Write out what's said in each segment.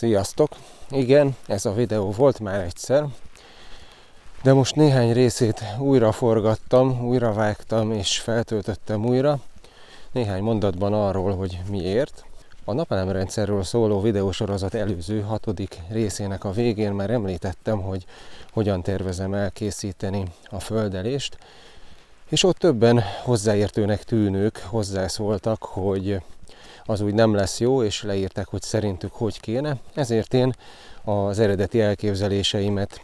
Sziasztok! Igen, ez a videó volt már egyszer, de most néhány részét újra forgattam, újra vágtam és feltöltöttem újra. Néhány mondatban arról, hogy miért. A napelemrendszerről szóló videósorozat előző hatodik részének a végén már említettem, hogy hogyan tervezem elkészíteni a földelést, és ott többen hozzáértőnek tűnők hozzászóltak, hogy az úgy nem lesz jó, és leírták, hogy szerintük hogy kéne. Ezért én az eredeti elképzeléseimet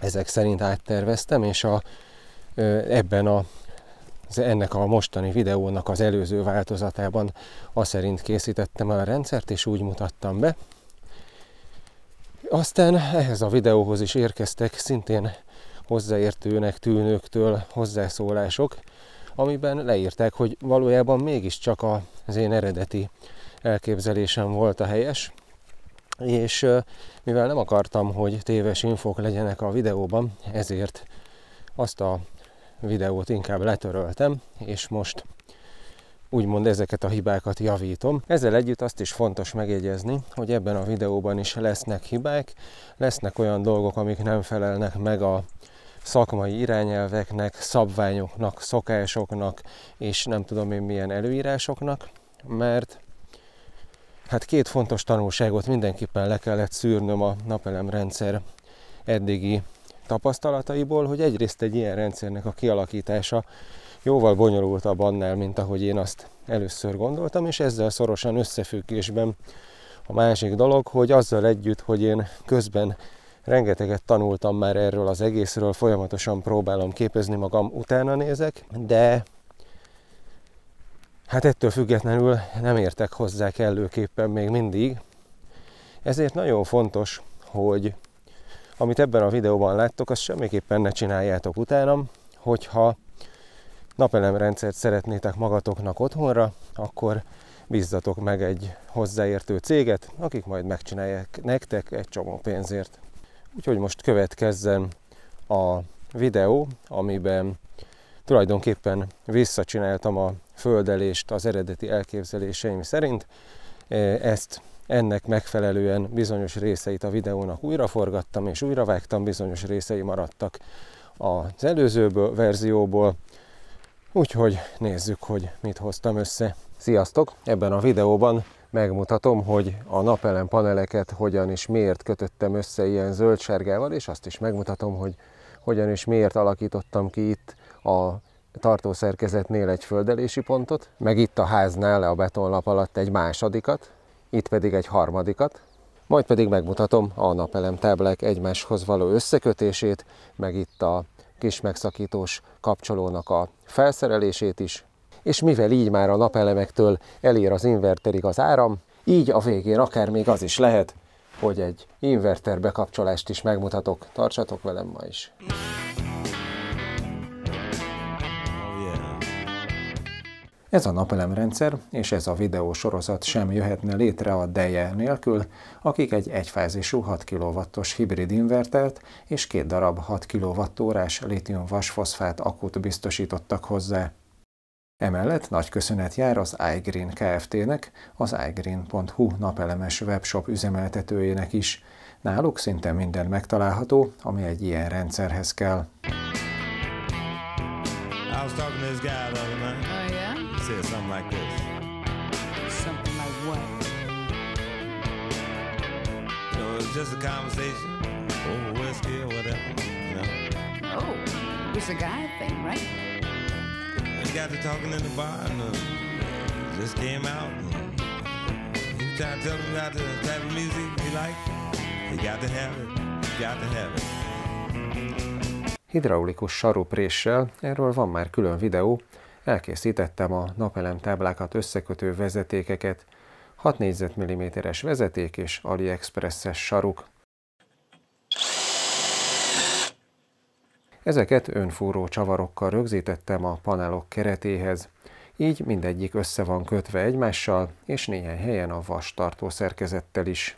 ezek szerint átterveztem, és a, ebben a ennek a mostani videónak az előző változatában az szerint készítettem el a rendszert, és úgy mutattam be. Aztán ehhez a videóhoz is érkeztek szintén hozzáértőnek tűnőktől hozzászólások, amiben leírták, hogy valójában mégiscsak az én eredeti elképzelésem volt a helyes, és mivel nem akartam, hogy téves infók legyenek a videóban, ezért azt a videót inkább letöröltem, és most úgymond ezeket a hibákat javítom. Ezzel együtt azt is fontos megjegyezni, hogy ebben a videóban is lesznek hibák, lesznek olyan dolgok, amik nem felelnek meg a szakmai irányelveknek, szabványoknak, szokásoknak, és nem tudom én milyen előírásoknak, mert hát két fontos tanulságot mindenképpen le kellett szűrnöm a napelemrendszer eddigi tapasztalataiból, hogy egyrészt egy ilyen rendszernek a kialakítása jóval bonyolultabb annál, mint ahogy én azt először gondoltam, és ezzel szorosan összefüggésben a másik dolog, hogy azzal együtt, hogy én közben Rengeteget tanultam már erről az egészről, folyamatosan próbálom képezni magam, utána nézek, de hát ettől függetlenül nem értek hozzá kellőképpen még mindig. Ezért nagyon fontos, hogy amit ebben a videóban láttok, azt semmiképpen ne csináljátok utánam, hogyha napelemrendszert szeretnétek magatoknak otthonra, akkor bízzatok meg egy hozzáértő céget, akik majd megcsinálják nektek egy csomó pénzért. Úgyhogy most következzen a videó, amiben tulajdonképpen visszacsináltam a földelést az eredeti elképzeléseim szerint. E, ezt ennek megfelelően bizonyos részeit a videónak újraforgattam és újravágtam, bizonyos részei maradtak az előző verzióból, úgyhogy nézzük, hogy mit hoztam össze. Sziasztok! Ebben a videóban megmutatom, hogy a napelem paneleket hogyan és miért kötöttem össze ilyen zöldsárgával, és azt is megmutatom, hogy hogyan és miért alakítottam ki itt a tartószerkezetnél egy földelési pontot, meg itt a háznál a betonlap alatt egy másodikat, itt pedig egy harmadikat, majd pedig megmutatom a napelem táblák egymáshoz való összekötését, meg itt a kis megszakítós kapcsolónak a felszerelését is, és mivel így már a napelemektől elér az inverterig az áram, így a végén akár még az is lehet, hogy egy inverter bekapcsolást is megmutatok. Tartsatok velem ma is! Oh, ez a napelemrendszer és ez a videósorozat sem jöhetne létre a Deje nélkül, akik egy egyfázisú 6 kw hibrid invertert és két darab 6 kWh-s vasfoszfát akut biztosítottak hozzá. Emellett nagy köszönet jár az iGreen Kft-nek, az iGreen.hu napelemes webshop üzemeltetőjének is. Náluk szinte minden megtalálható, ami egy ilyen rendszerhez kell. Oh just a conversation over oh, whiskey or whatever. You know? Oh, a guy thing, right? got to talking in the bar and uh, just came out. And he tried to tell me about the type of music he liked. He got to have it. He got to have it. Hidraulikus sarupréssel, erről van már külön videó, elkészítettem a napelem táblákat összekötő vezetékeket, 6 négyzetmilliméteres vezeték és AliExpress-es saruk. Ezeket önfúró csavarokkal rögzítettem a panelok keretéhez. Így mindegyik össze van kötve egymással, és néhány helyen a vas tartó szerkezettel is.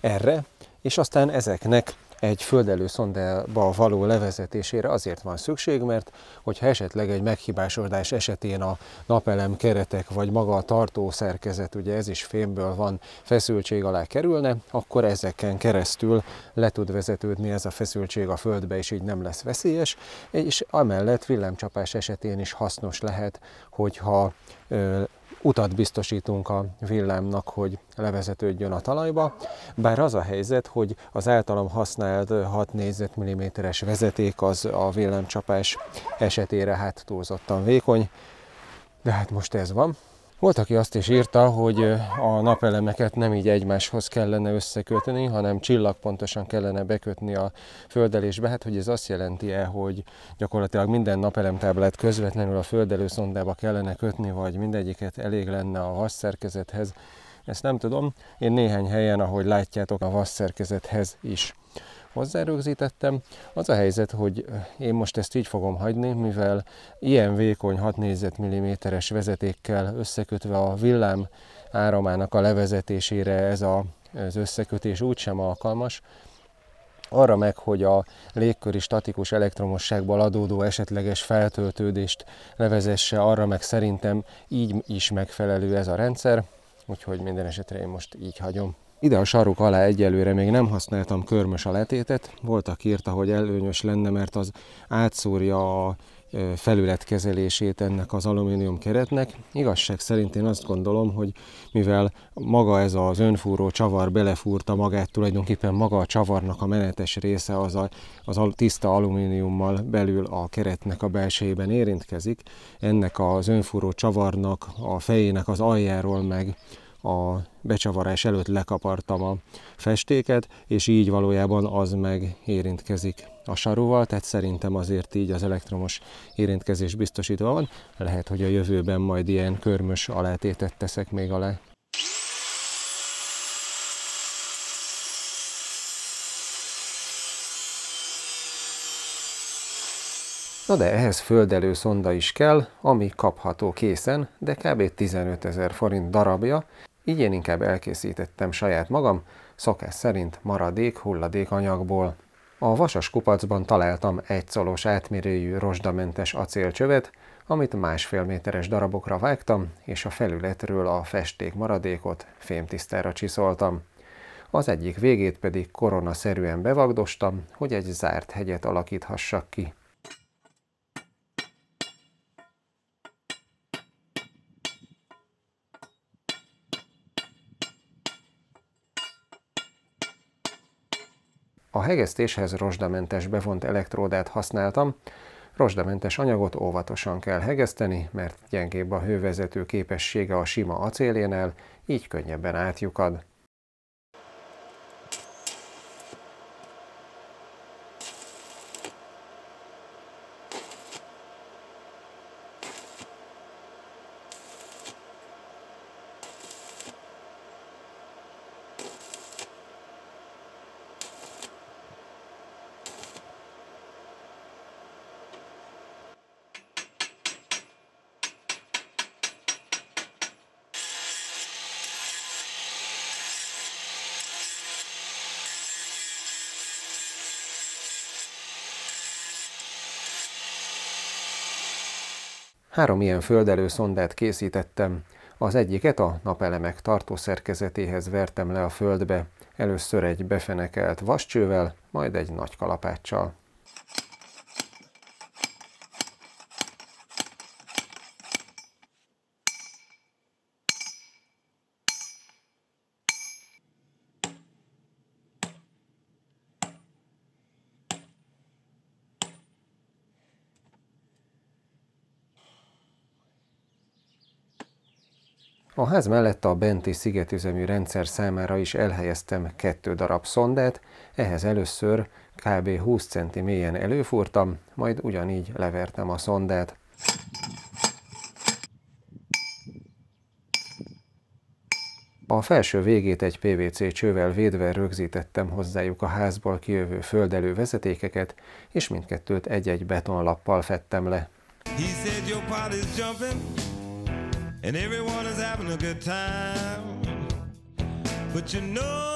Erre, és aztán ezeknek egy földelő szondába való levezetésére azért van szükség, mert hogyha esetleg egy meghibásodás esetén a napelem keretek vagy maga a tartó szerkezet, ugye ez is fémből van, feszültség alá kerülne, akkor ezeken keresztül le tud vezetődni ez a feszültség a földbe, és így nem lesz veszélyes, és amellett villámcsapás esetén is hasznos lehet, hogyha utat biztosítunk a villámnak, hogy levezetődjön a talajba, bár az a helyzet, hogy az általam használt 6 négyzetmilliméteres vezeték az a villámcsapás esetére hát túlzottan vékony, de hát most ez van. Volt, aki azt is írta, hogy a napelemeket nem így egymáshoz kellene összekötni, hanem csillagpontosan kellene bekötni a földelésbe. Hát, hogy ez azt jelenti-e, hogy gyakorlatilag minden napelemtáblát közvetlenül a földelőszondába kellene kötni, vagy mindegyiket elég lenne a vasszerkezethez. Ezt nem tudom. Én néhány helyen, ahogy látjátok, a vasszerkezethez is hozzárögzítettem. Az a helyzet, hogy eh, én most ezt így fogom hagyni, mivel ilyen vékony 6 négyzetmilliméteres vezetékkel összekötve a villám áramának a levezetésére ez a, az összekötés úgysem alkalmas, arra meg, hogy a légköri statikus elektromosságból adódó esetleges feltöltődést levezesse, arra meg szerintem így is megfelelő ez a rendszer, úgyhogy minden esetre én most így hagyom. Ide a sarok alá egyelőre még nem használtam körmös a letétet. Voltak írta, hogy előnyös lenne, mert az átszúrja a felületkezelését ennek az alumínium keretnek. Igazság szerint én azt gondolom, hogy mivel maga ez az önfúró csavar belefúrta magát, tulajdonképpen maga a csavarnak a menetes része az a, az a tiszta alumíniummal belül a keretnek a belsejében érintkezik. Ennek az önfúró csavarnak a fejének az aljáról meg a becsavarás előtt lekapartam a festéket, és így valójában az meg érintkezik a saruval, tehát szerintem azért így az elektromos érintkezés biztosítva van. Lehet, hogy a jövőben majd ilyen körmös alátétet teszek még alá. Na de ehhez földelő szonda is kell, ami kapható készen, de kb. 15 ezer forint darabja, így én inkább elkészítettem saját magam, szokás szerint maradék hulladékanyagból. A vasas kupacban találtam egy szolós, átmérőjű rozsdamentes acélcsövet, amit másfél méteres darabokra vágtam, és a felületről a festék maradékot fémtisztára csiszoltam. Az egyik végét pedig koronaszerűen bevagdostam, hogy egy zárt hegyet alakíthassak ki. A hegesztéshez rozsdamentes bevont elektródát használtam, rozsdamentes anyagot óvatosan kell hegeszteni, mert gyengébb a hővezető képessége a sima acélénél, így könnyebben átjukad. Három ilyen földelő szondát készítettem. Az egyiket a napelemek tartószerkezetéhez vertem le a földbe, először egy befenekelt vascsővel, majd egy nagy kalapáccsal. ház mellett a benti szigetüzemű rendszer számára is elhelyeztem kettő darab szondát, ehhez először kb. 20 cm mélyen előfúrtam, majd ugyanígy levertem a szondát. A felső végét egy PVC csővel védve rögzítettem hozzájuk a házból kijövő földelő vezetékeket, és mindkettőt egy-egy betonlappal fettem le. He said, Your and everyone is having a good time. But you know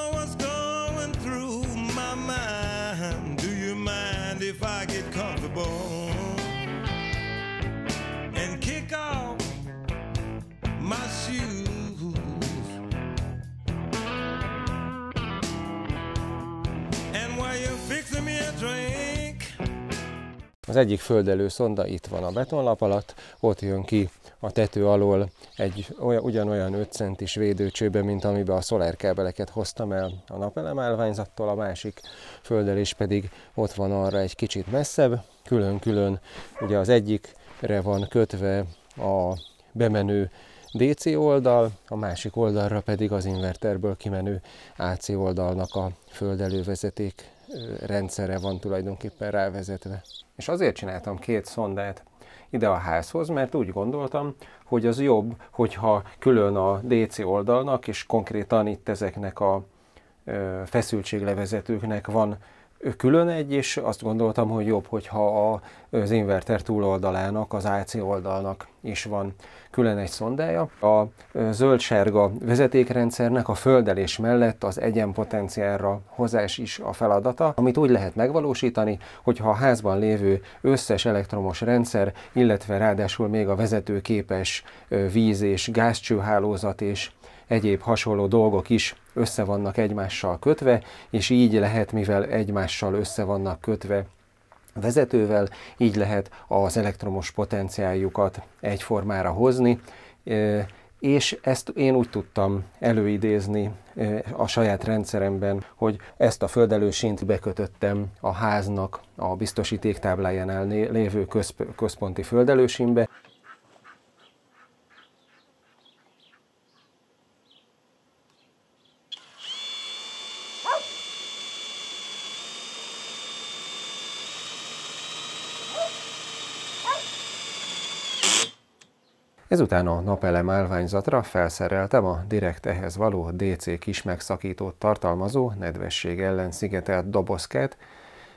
Az egyik földelő szonda itt van a betonlap alatt, ott jön ki a tető alól egy olyan, ugyanolyan 5 centis védőcsőbe, mint amiben a szolárkábeleket hoztam el a napelemállványzattól, a másik földelés pedig ott van arra egy kicsit messzebb, külön-külön ugye az egyikre van kötve a bemenő DC oldal, a másik oldalra pedig az inverterből kimenő AC oldalnak a földelővezeték rendszere van tulajdonképpen rávezetve. És azért csináltam két szondát ide a házhoz, mert úgy gondoltam, hogy az jobb, hogyha külön a DC oldalnak, és konkrétan itt ezeknek a feszültséglevezetőknek van külön egy, és azt gondoltam, hogy jobb, hogyha a, az inverter túloldalának, az AC oldalnak is van külön egy szondája. A zöld-sárga vezetékrendszernek a földelés mellett az egyenpotenciálra hozás is a feladata, amit úgy lehet megvalósítani, hogyha a házban lévő összes elektromos rendszer, illetve ráadásul még a vezetőképes víz- és gázcsőhálózat és egyéb hasonló dolgok is össze vannak egymással kötve, és így lehet, mivel egymással össze vannak kötve vezetővel, így lehet az elektromos potenciáljukat egyformára hozni, és ezt én úgy tudtam előidézni a saját rendszeremben, hogy ezt a földelősint bekötöttem a háznak a biztosítéktáblájánál lévő központi földelősimbe. Ezután a napelem állványzatra felszereltem a direkt ehhez való DC kis megszakítót tartalmazó nedvesség ellen szigetelt dobozkát,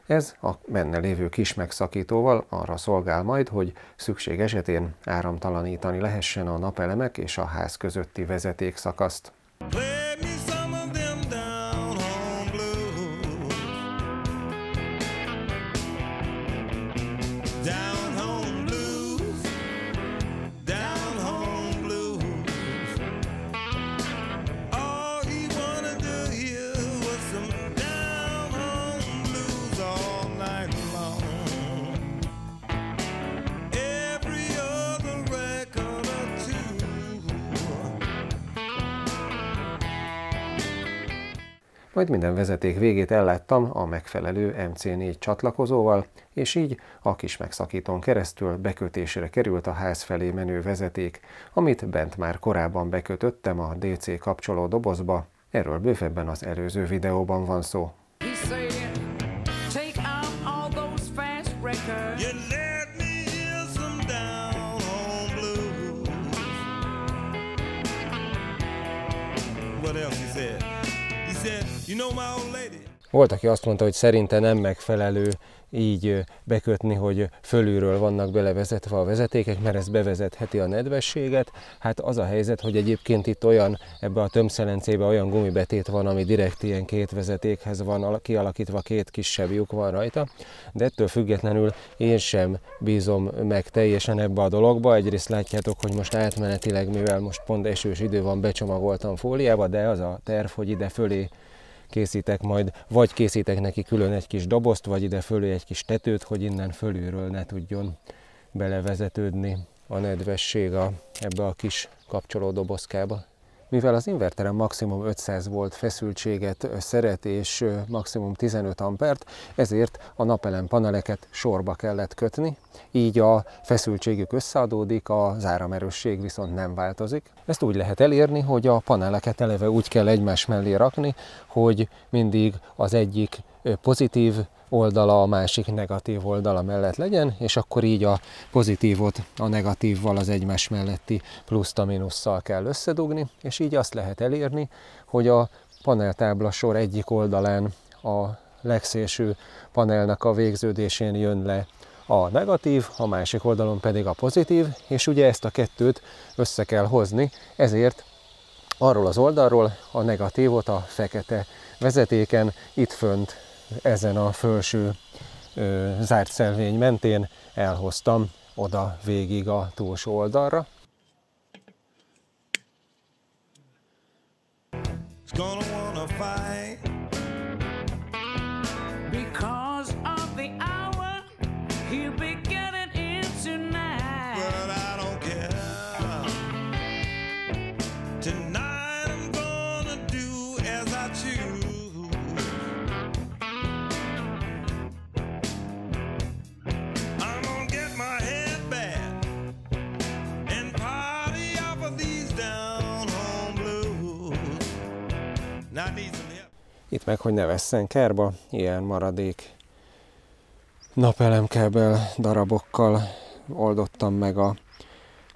ez a benne lévő kis megszakítóval arra szolgál majd, hogy szükség esetén áramtalanítani lehessen a napelemek és a ház közötti vezetékszakaszt. Play! majd minden vezeték végét elláttam a megfelelő MC4 csatlakozóval, és így a kis megszakítón keresztül bekötésre került a ház felé menő vezeték, amit bent már korábban bekötöttem a DC kapcsoló dobozba, erről bővebben az előző videóban van szó. He said, Take out all those fast records. Volt, aki azt mondta, hogy szerinte nem megfelelő így bekötni, hogy fölülről vannak belevezetve a vezetékek, mert ez bevezetheti a nedvességet. Hát az a helyzet, hogy egyébként itt olyan, ebbe a tömszelencébe olyan gumibetét van, ami direkt ilyen két vezetékhez van kialakítva, két kisebb lyuk van rajta, de ettől függetlenül én sem bízom meg teljesen ebbe a dologba. Egyrészt látjátok, hogy most átmenetileg, mivel most pont esős idő van, becsomagoltam fóliába, de az a terv, hogy ide fölé készítek majd, vagy készítek neki külön egy kis dobozt, vagy ide fölé egy kis tetőt, hogy innen fölülről ne tudjon belevezetődni a nedvesség a, ebbe a kis kapcsolódobozkába. Mivel az inverterem maximum 500 volt feszültséget szeret és maximum 15 ampert, ezért a napelem paneleket sorba kellett kötni, így a feszültségük összeadódik, az áramerősség viszont nem változik. Ezt úgy lehet elérni, hogy a paneleket eleve úgy kell egymás mellé rakni, hogy mindig az egyik pozitív oldala, a másik negatív oldala mellett legyen, és akkor így a pozitívot a negatívval, az egymás melletti pluszt a minusszal kell összedugni, és így azt lehet elérni, hogy a paneltábla sor egyik oldalán a legszélső panelnak a végződésén jön le a negatív, a másik oldalon pedig a pozitív, és ugye ezt a kettőt össze kell hozni, ezért arról az oldalról a negatívot a fekete vezetéken itt fönt ezen a felső ö, zárt szelvény mentén elhoztam oda végig a túlsó oldalra. It's gonna Itt meg, hogy ne vesszen kárba, ilyen maradék napelemkábel darabokkal oldottam meg a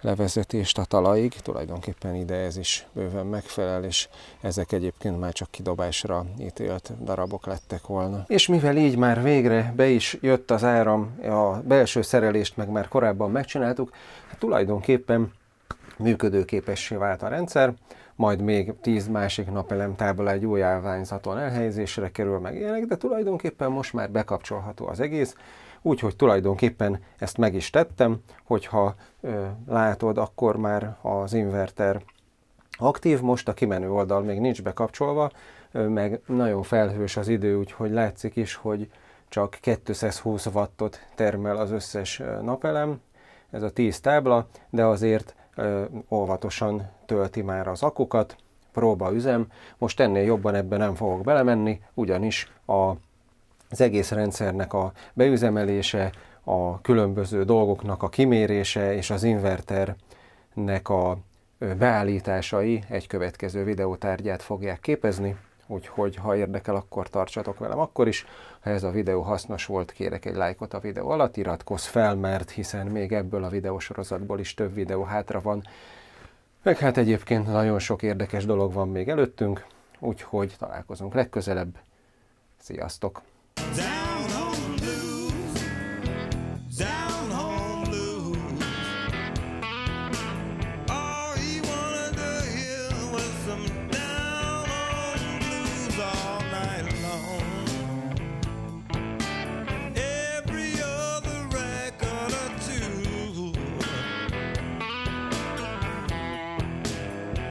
levezetést a talajig. tulajdonképpen ide ez is bőven megfelel, és ezek egyébként már csak kidobásra ítélt darabok lettek volna. És mivel így már végre be is jött az áram, a belső szerelést meg már korábban megcsináltuk, hát tulajdonképpen működőképessé vált a rendszer, majd még tíz másik napelem tábla egy új állványzaton elhelyezésre kerül meg ilyenek, de tulajdonképpen most már bekapcsolható az egész, úgyhogy tulajdonképpen ezt meg is tettem, hogyha ö, látod, akkor már az inverter aktív, most a kimenő oldal még nincs bekapcsolva, ö, meg nagyon felhős az idő, úgyhogy látszik is, hogy csak 220 wattot termel az összes napelem, ez a 10 tábla, de azért óvatosan tölti már az akukat, üzem. most ennél jobban ebben nem fogok belemenni, ugyanis a, az egész rendszernek a beüzemelése, a különböző dolgoknak a kimérése és az inverternek a beállításai egy következő videótárgyát fogják képezni úgyhogy ha érdekel, akkor tartsatok velem akkor is. Ha ez a videó hasznos volt, kérek egy lájkot a videó alatt, iratkozz fel, mert hiszen még ebből a videósorozatból is több videó hátra van. Meg hát egyébként nagyon sok érdekes dolog van még előttünk, úgyhogy találkozunk legközelebb. Sziasztok! Down.